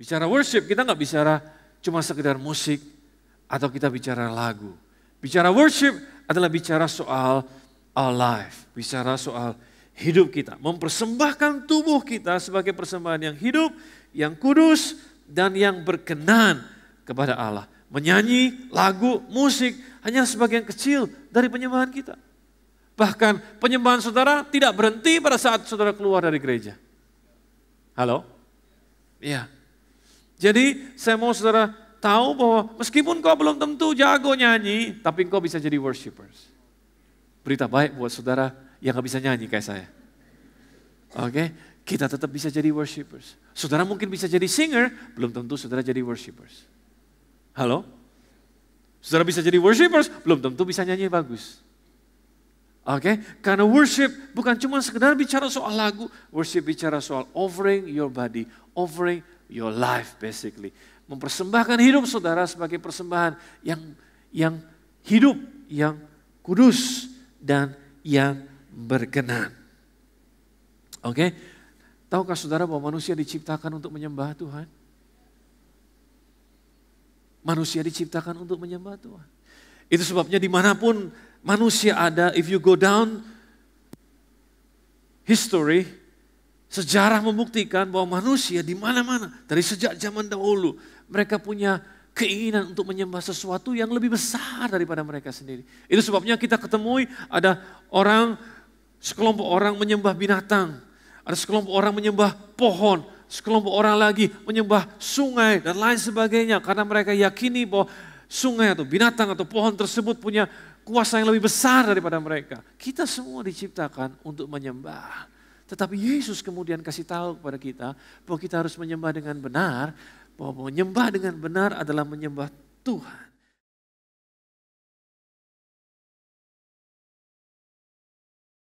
Bicara worship, kita nggak bicara cuma sekedar musik atau kita bicara lagu. Bicara worship adalah bicara soal our life, bicara soal hidup kita. Mempersembahkan tubuh kita sebagai persembahan yang hidup, yang kudus, dan yang berkenan kepada Allah. Menyanyi, lagu, musik hanya sebagian kecil dari penyembahan kita. Bahkan penyembahan saudara tidak berhenti pada saat saudara keluar dari gereja. Halo? Iya. Jadi saya mau saudara tahu bahwa meskipun kau belum tentu jago nyanyi, tapi kau bisa jadi worshipers. Berita baik buat saudara yang gak bisa nyanyi kayak saya. Oke, okay? kita tetap bisa jadi worshipers. Saudara mungkin bisa jadi singer, belum tentu saudara jadi worshipers. Halo? Saudara bisa jadi worshipers, belum tentu bisa nyanyi bagus. Oke, okay? karena worship bukan cuma sekedar bicara soal lagu, worship bicara soal offering your body, offering your life basically. Mempersembahkan hidup saudara sebagai persembahan yang yang hidup, yang kudus dan yang berkenan. Oke. Okay? Tahukah saudara bahwa manusia diciptakan untuk menyembah Tuhan? Manusia diciptakan untuk menyembah Tuhan. Itu sebabnya dimanapun manusia ada, if you go down history, Sejarah membuktikan bahwa manusia di mana-mana dari sejak zaman dahulu mereka punya keinginan untuk menyembah sesuatu yang lebih besar daripada mereka sendiri. Itu sebabnya kita ketemui ada orang sekelompok orang menyembah binatang, ada sekelompok orang menyembah pohon, sekelompok orang lagi menyembah sungai dan lain sebagainya karena mereka yakini bahwa sungai atau binatang atau pohon tersebut punya kuasa yang lebih besar daripada mereka. Kita semua diciptakan untuk menyembah. Tetapi Yesus kemudian kasih tahu kepada kita bahwa kita harus menyembah dengan benar, bahwa menyembah dengan benar adalah menyembah Tuhan.